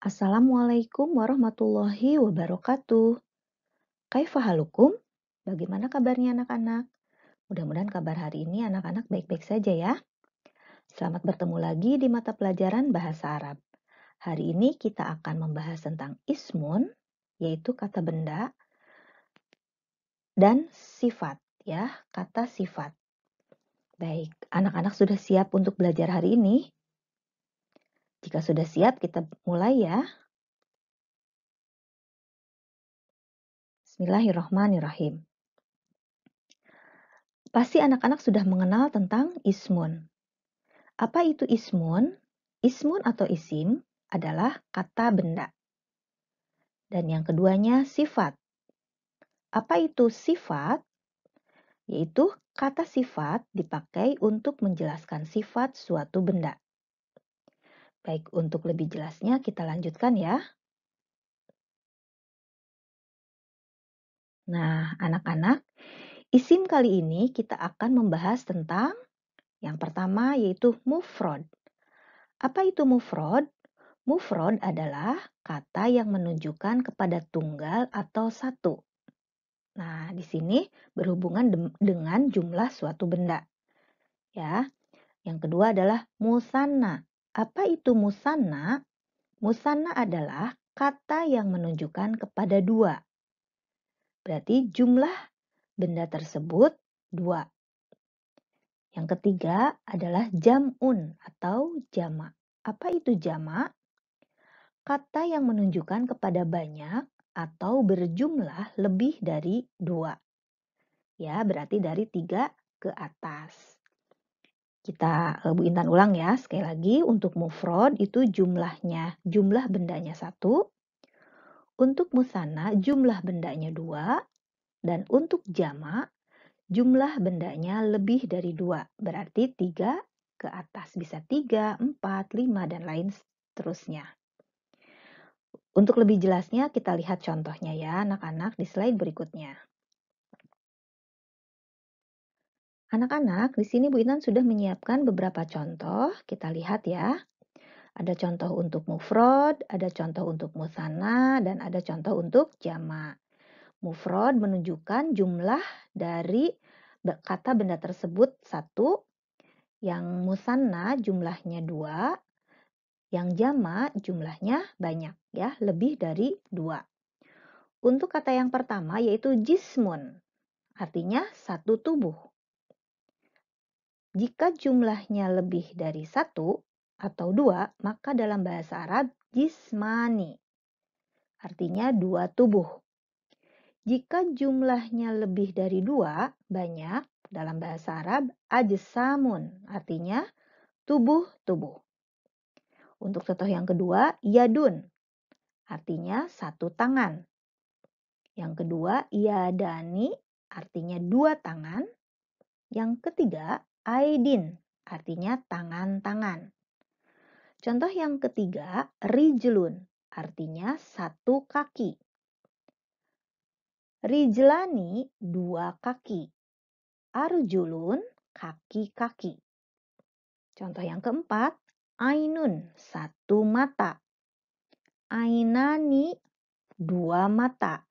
Assalamualaikum warahmatullahi wabarakatuh. Kaifa halukum? Bagaimana kabarnya anak-anak? Mudah-mudahan kabar hari ini anak-anak baik-baik saja ya. Selamat bertemu lagi di mata pelajaran Bahasa Arab. Hari ini kita akan membahas tentang ismun, yaitu kata benda, dan sifat, ya, kata sifat. Baik, anak-anak sudah siap untuk belajar hari ini? Jika sudah siap, kita mulai ya. Bismillahirrahmanirrahim. Pasti anak-anak sudah mengenal tentang ismun. Apa itu ismun? Ismun atau isim adalah kata benda. Dan yang keduanya sifat. Apa itu sifat? Yaitu kata sifat dipakai untuk menjelaskan sifat suatu benda. Baik, untuk lebih jelasnya kita lanjutkan ya. Nah, anak-anak, isim kali ini kita akan membahas tentang yang pertama yaitu mufrad. Apa itu mufrad? Mufrad adalah kata yang menunjukkan kepada tunggal atau satu. Nah, di sini berhubungan dengan jumlah suatu benda. Ya. Yang kedua adalah musanna. Apa itu musanna? Musanna adalah kata yang menunjukkan kepada dua. Berarti jumlah benda tersebut dua. Yang ketiga adalah jamun atau jama. Apa itu jama? Kata yang menunjukkan kepada banyak atau berjumlah lebih dari dua. Ya, berarti dari tiga ke atas. Kita e, Bu Intan ulang ya, sekali lagi untuk mufrad itu jumlahnya, jumlah bendanya satu. Untuk musana jumlah bendanya dua. Dan untuk jama jumlah bendanya lebih dari dua, berarti tiga ke atas bisa tiga, empat, lima, dan lain seterusnya. Untuk lebih jelasnya kita lihat contohnya ya anak-anak di slide berikutnya. Anak-anak, di sini Bu Intan sudah menyiapkan beberapa contoh. Kita lihat ya. Ada contoh untuk mufrod, ada contoh untuk musana, dan ada contoh untuk jama. Mufrod menunjukkan jumlah dari kata benda tersebut satu, yang musana jumlahnya dua, yang jama jumlahnya banyak ya, lebih dari dua. Untuk kata yang pertama yaitu jismun, artinya satu tubuh. Jika jumlahnya lebih dari satu atau dua, maka dalam bahasa Arab jismani, artinya dua tubuh. Jika jumlahnya lebih dari dua, banyak, dalam bahasa Arab ajsamun, artinya tubuh-tubuh. Untuk contoh yang kedua, yadun, artinya satu tangan. Yang kedua, yadani, artinya dua tangan. Yang ketiga, Aidin artinya tangan-tangan. Contoh yang ketiga, rijlun artinya satu kaki. Rijlani dua kaki. Arjulun kaki-kaki. Contoh yang keempat, ainun satu mata. Ainani dua mata.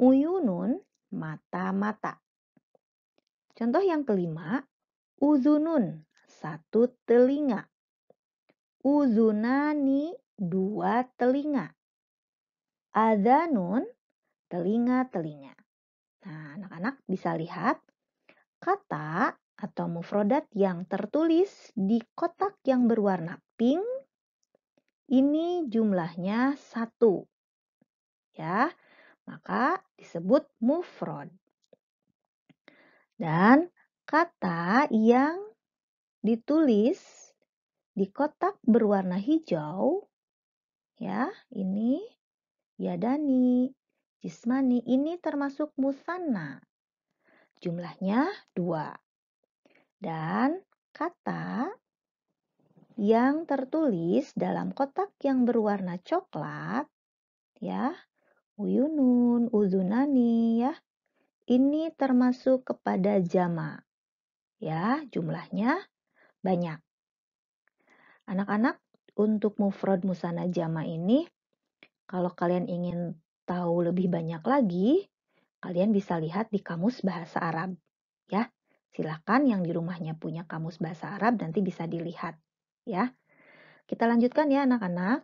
Uyunun mata-mata. Contoh yang kelima, Uzunun, satu telinga. Uzunani, dua telinga. adanun telinga-telinga. Nah, anak-anak bisa lihat kata atau mufrodat yang tertulis di kotak yang berwarna pink. Ini jumlahnya satu. Ya, maka disebut mufrod. Dan Kata yang ditulis di kotak berwarna hijau ya, ini yadani, jismani ini termasuk musanna. Jumlahnya dua. Dan kata yang tertulis dalam kotak yang berwarna coklat ya uyunun uzunani ya ini termasuk kepada jama ya jumlahnya banyak. Anak-anak, untuk mufrod musana jama ini, kalau kalian ingin tahu lebih banyak lagi, kalian bisa lihat di kamus bahasa Arab. Ya, silakan yang di rumahnya punya kamus bahasa Arab nanti bisa dilihat. Ya, kita lanjutkan ya anak-anak.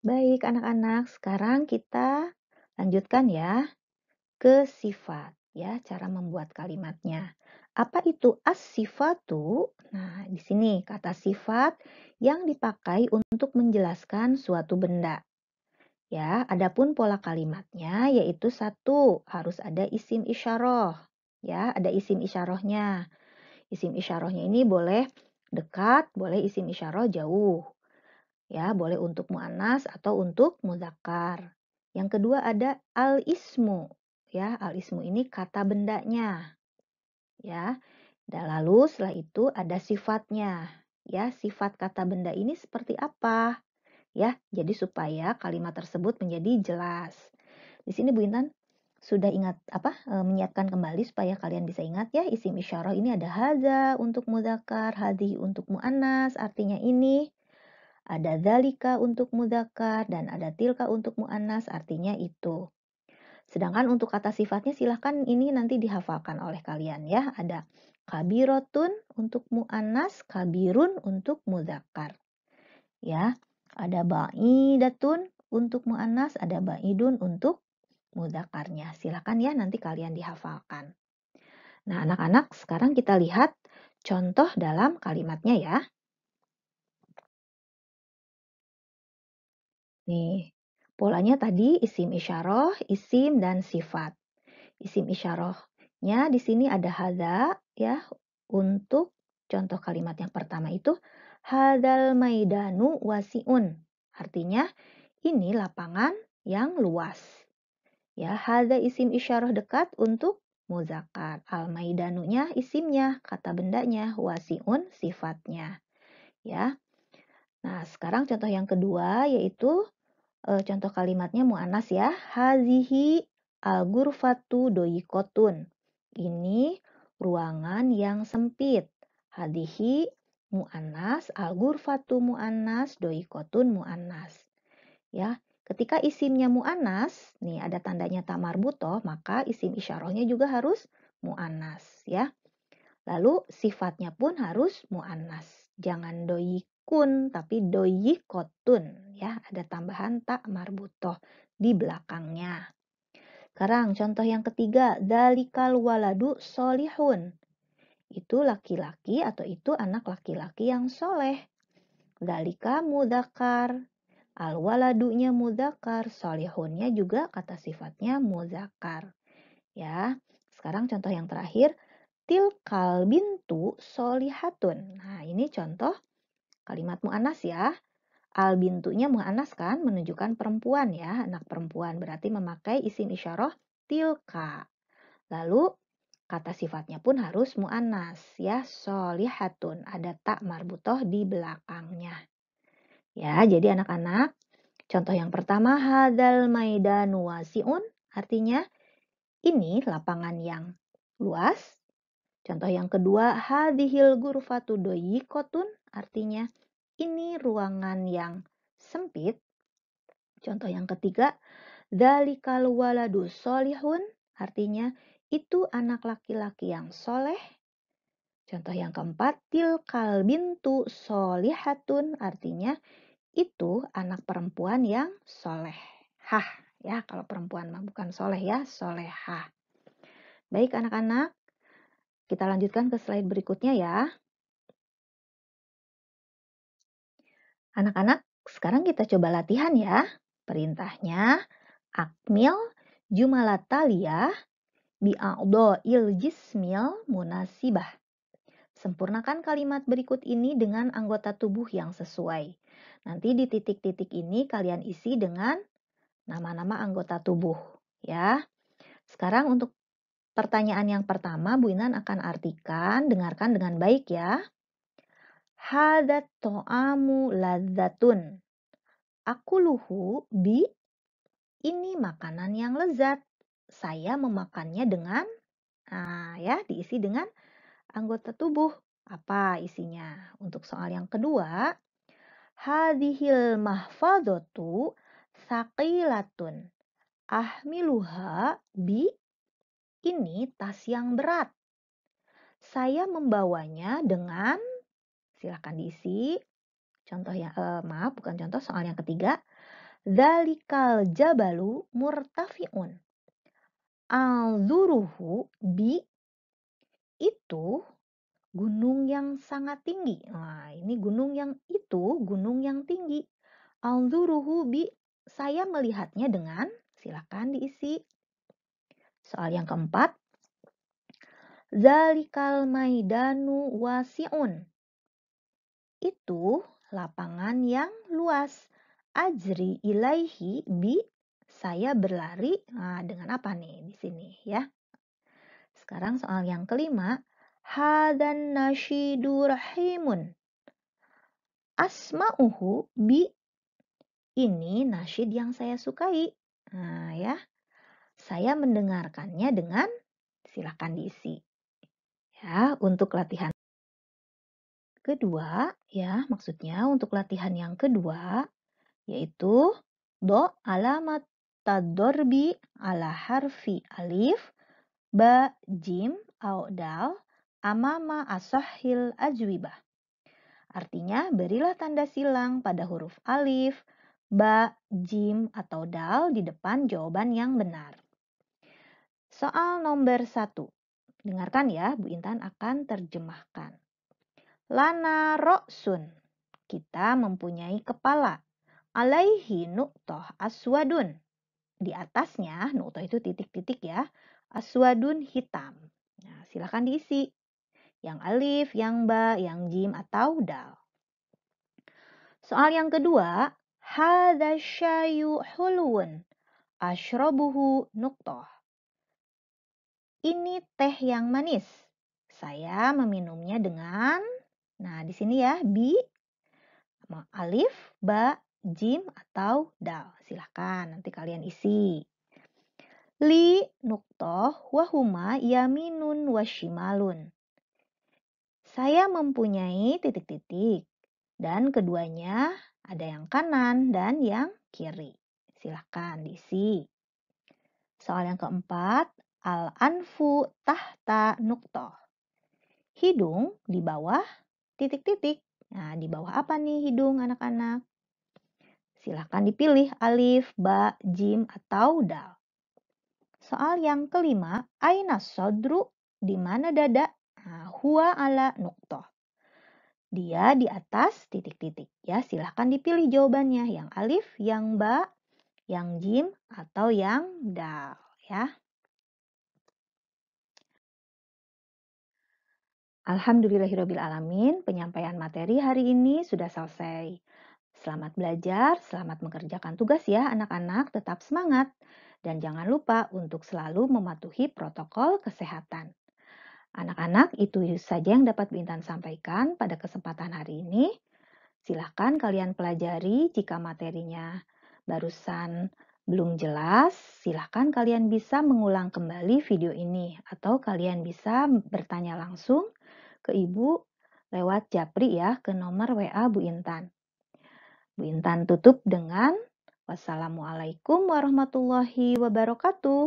Baik anak-anak, sekarang kita lanjutkan ya ke sifat ya cara membuat kalimatnya. Apa itu as-sifatu? Nah, di sini kata sifat yang dipakai untuk menjelaskan suatu benda. Ya, adapun pola kalimatnya yaitu satu, harus ada isim isyarah. Ya, ada isim isyarahnya. Isim isyarahnya ini boleh dekat, boleh isim isyarah jauh. Ya, boleh untuk mu'anas atau untuk muzakkar. Yang kedua ada al-ismu. Ya, alismu ini kata bendanya. Ya. Dan lalu setelah itu ada sifatnya. Ya, sifat kata benda ini seperti apa? Ya, jadi supaya kalimat tersebut menjadi jelas. Di sini Bu Intan sudah ingat apa e, menyiapkan kembali supaya kalian bisa ingat ya isim isyarah ini ada haza untuk muzakar hadi untuk mu'anas, artinya ini ada dalika untuk muzakar dan ada tilka untuk mu'anas, artinya itu. Sedangkan untuk kata sifatnya silahkan ini nanti dihafalkan oleh kalian ya. Ada kabirotun untuk mu'anas, kabirun untuk mudakar. Ya, ada ba'idatun untuk mu'anas, ada ba'idun untuk mudakarnya. Silahkan ya nanti kalian dihafalkan. Nah anak-anak sekarang kita lihat contoh dalam kalimatnya ya. Nih, Polanya tadi isim isyarah, isim, dan sifat. Isim isyarahnya di sini ada hada ya untuk contoh kalimat yang pertama itu hadal maidanu wasiun. Artinya ini lapangan yang luas. Ya, hada isim isyarah dekat untuk muzakar Al-maidanunya isimnya, kata bendanya, wasiun sifatnya. Ya. Nah, sekarang contoh yang kedua yaitu E, contoh kalimatnya mu'anas ya. Hazihi al-gurfatu doyikotun. Ini ruangan yang sempit. Hadihi mu'anas, al-gurfatu mu'anas, doikotun mu'anas. Ya, ketika isimnya mu'anas, nih ada tandanya tamar butoh, maka isim isyarahnya juga harus mu'anas. Ya, lalu sifatnya pun harus mu'anas. Jangan doyik kun tapi kotun, ya ada tambahan tak marbutoh di belakangnya. Sekarang contoh yang ketiga, dalikal waladu solihun. Itu laki-laki atau itu anak laki-laki yang soleh. Dalika mudakar, al waladunya mudakar, solihunnya juga kata sifatnya mudakar. Ya, sekarang contoh yang terakhir, til kalbintu solihatun. Nah, ini contoh Kalimat mu'anas ya. Al bintunya mu'anas kan menunjukkan perempuan ya, anak perempuan berarti memakai isim isyarah tilka. Lalu kata sifatnya pun harus mu'anas ya, solihatun ada tak marbutoh di belakangnya. Ya, jadi anak-anak, contoh yang pertama hadal maidan wasi'un artinya ini lapangan yang luas Contoh yang kedua, hadihil ghurfatu doyikotun artinya ini ruangan yang sempit. Contoh yang ketiga, dalikal waladu solihun artinya itu anak laki-laki yang soleh. Contoh yang keempat, tilkal bintu solihatun artinya itu anak perempuan yang soleh. Hah, ya kalau perempuan mah bukan soleh ya, solehah. Baik anak-anak, kita lanjutkan ke slide berikutnya ya. Anak-anak, sekarang kita coba latihan ya. Perintahnya, akmil Jumalatalia Bi'a'udho il jismil munasibah. Sempurnakan kalimat berikut ini dengan anggota tubuh yang sesuai. Nanti di titik-titik ini kalian isi dengan nama-nama anggota tubuh. ya. Sekarang untuk Pertanyaan yang pertama, Bu Inan akan artikan, dengarkan dengan baik ya. Hadat to'amu lazatun. Aku luhu bi, ini makanan yang lezat. Saya memakannya dengan, nah ya, diisi dengan anggota tubuh. Apa isinya? Untuk soal yang kedua, hadhil mahfadatu saqilatun ahmiluha bi ini tas yang berat. Saya membawanya dengan silakan diisi. Contoh yang eh, maaf bukan contoh soal yang ketiga. Dari jabalu murtafiun. Alzuruhu bi itu gunung yang sangat tinggi. Nah, ini gunung yang itu gunung yang tinggi. Alzuruhu bi saya melihatnya dengan silakan diisi Soal yang keempat, Zalikal maidanu wasi'un. Itu lapangan yang luas. Ajri ilaihi bi saya berlari. Nah, dengan apa nih di sini ya? Sekarang soal yang kelima. Hadan nasyidu rahimun. Asma'uhu bi ini nasyid yang saya sukai. Nah ya, saya mendengarkannya dengan silakan diisi. Ya, untuk latihan kedua, ya, maksudnya untuk latihan yang kedua yaitu do alamat tadorbi ala harfi alif ba jim au dal amama asahil ajwibah. Artinya, berilah tanda silang pada huruf alif, ba, jim, atau dal di depan jawaban yang benar. Soal nomor satu. Dengarkan ya, Bu Intan akan terjemahkan. Lana roksun. Kita mempunyai kepala. Alaihi nuktoh aswadun. Di atasnya, nuktoh itu titik-titik ya. Aswadun hitam. Nah, silahkan diisi. Yang alif, yang ba, yang jim, atau dal. Soal yang kedua, Hada hulun. Ashrobuhu nuktoh. Ini teh yang manis. Saya meminumnya dengan, nah di sini ya, bi, alif, ba, jim, atau dal. Silahkan, nanti kalian isi. Li nuktoh wahuma yaminun washimalun. Saya mempunyai titik-titik dan keduanya ada yang kanan dan yang kiri. Silahkan diisi. Soal yang keempat, Al-anfu tahta nukto. Hidung di bawah titik-titik. Nah, di bawah apa nih hidung anak-anak? Silahkan dipilih alif, ba, jim, atau dal. Soal yang kelima, aina sodru, di mana dada? Nah, huwa ala nukto. Dia di atas titik-titik. Ya, silahkan dipilih jawabannya yang alif, yang ba, yang jim, atau yang dal. Ya. Alhamdulillahirobbilalamin, penyampaian materi hari ini sudah selesai. Selamat belajar, selamat mengerjakan tugas ya anak-anak, tetap semangat. Dan jangan lupa untuk selalu mematuhi protokol kesehatan. Anak-anak, itu saja yang dapat Bintan sampaikan pada kesempatan hari ini. Silahkan kalian pelajari jika materinya barusan belum jelas, silahkan kalian bisa mengulang kembali video ini atau kalian bisa bertanya langsung ke Ibu lewat Japri ya ke nomor WA Bu Intan. Bu Intan tutup dengan Wassalamualaikum warahmatullahi wabarakatuh.